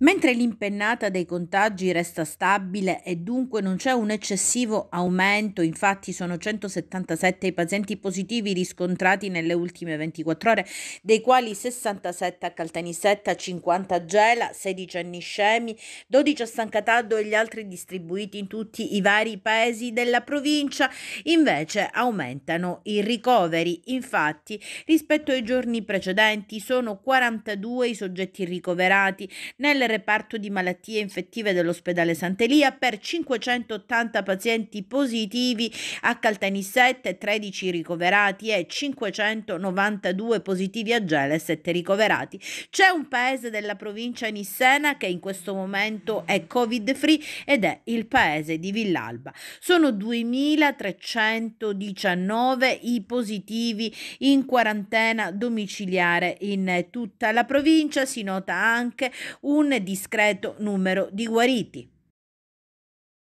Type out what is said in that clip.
Mentre l'impennata dei contagi resta stabile e dunque non c'è un eccessivo aumento, infatti sono 177 i pazienti positivi riscontrati nelle ultime 24 ore, dei quali 67 a Caltanissetta, 50 a Gela, 16 a Niscemi, 12 a San Cataldo e gli altri distribuiti in tutti i vari paesi della provincia, invece aumentano i ricoveri. Infatti, rispetto ai giorni precedenti sono 42 i soggetti ricoverati nelle del reparto di malattie infettive dell'ospedale Sant'Elia per 580 pazienti positivi a Caltanissette, 13 ricoverati e 592 positivi a Gele, 7 ricoverati. C'è un paese della provincia nissena che in questo momento è covid free ed è il paese di Villalba. Sono 2319 i positivi in quarantena domiciliare in tutta la provincia. Si nota anche un discreto numero di guariti.